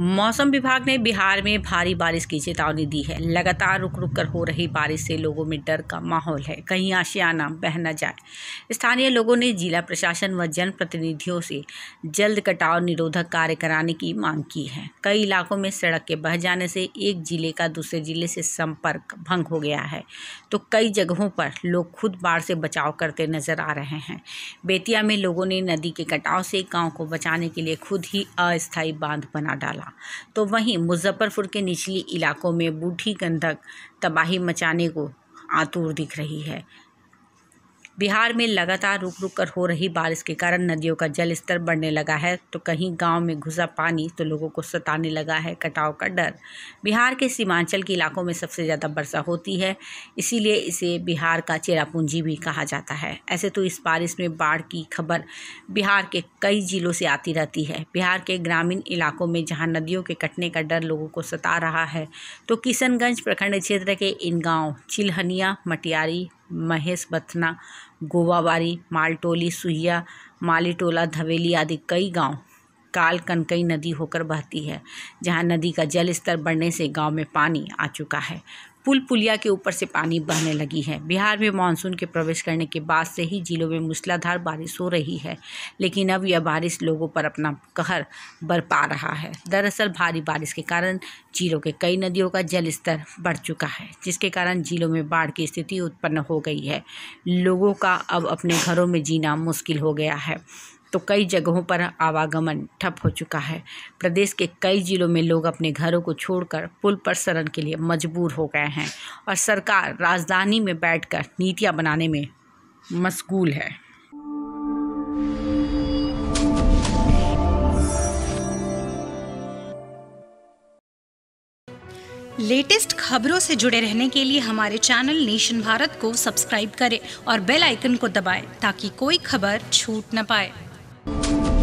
मौसम विभाग ने बिहार में भारी बारिश की चेतावनी दी है लगातार रुक रुक कर हो रही बारिश से लोगों में डर का माहौल है कहीं आशियाना बह न जाए स्थानीय लोगों ने जिला प्रशासन व जनप्रतिनिधियों से जल्द कटाव निरोधक कार्य कराने की मांग की है कई इलाकों में सड़क के बह जाने से एक जिले का दूसरे जिले से संपर्क भंग हो गया है तो कई जगहों पर लोग खुद बाढ़ से बचाव करते नजर आ रहे हैं बेतिया में लोगों ने नदी के कटाव से गाँव को बचाने के लिए खुद ही अस्थायी बांध बना डाला हुआ तो वहीं मुजफ्फरपुर के निचली इलाकों में बूढ़ी गंधक तबाही मचाने को आतुर दिख रही है बिहार में लगातार रुक रुक कर हो रही बारिश के कारण नदियों का जल स्तर बढ़ने लगा है तो कहीं गांव में घुसा पानी तो लोगों को सताने लगा है कटाव का डर बिहार के सीमांचल के इलाकों में सबसे ज़्यादा वर्षा होती है इसीलिए इसे बिहार का चेरापूंजी भी कहा जाता है ऐसे तो इस बारिश में बाढ़ की खबर बिहार के कई जिलों से आती रहती है बिहार के ग्रामीण इलाकों में जहाँ नदियों के कटने का डर लोगों को सता रहा है तो किशनगंज प्रखंड क्षेत्र के इन गाँव चिल्हनिया मटियारी महेश बथना गोवाबारी मालटोली सुहिया मालीटोला धवेली आदि कई गाँव काल कनकई नदी होकर बहती है जहाँ नदी का जल स्तर बढ़ने से गांव में पानी आ चुका है पुल पुलिया के ऊपर से पानी बहने लगी है बिहार में मानसून के प्रवेश करने के बाद से ही जिलों में मूसलाधार बारिश हो रही है लेकिन अब यह बारिश लोगों पर अपना कहर बरपा रहा है दरअसल भारी बारिश के कारण जिलों के कई नदियों का जल स्तर बढ़ चुका है जिसके कारण जिलों में बाढ़ की स्थिति उत्पन्न हो गई है लोगों का अब अपने घरों में जीना मुश्किल हो गया है तो कई जगहों पर आवागमन ठप हो चुका है प्रदेश के कई जिलों में लोग अपने घरों को छोड़कर पुल पर शरण के लिए मजबूर हो गए हैं और सरकार राजधानी में बैठकर नीतियां बनाने में मशगूल है लेटेस्ट खबरों से जुड़े रहने के लिए हमारे चैनल नेशन भारत को सब्सक्राइब करें और बेल आइकन को दबाएं ताकि कोई खबर छूट न पाए you.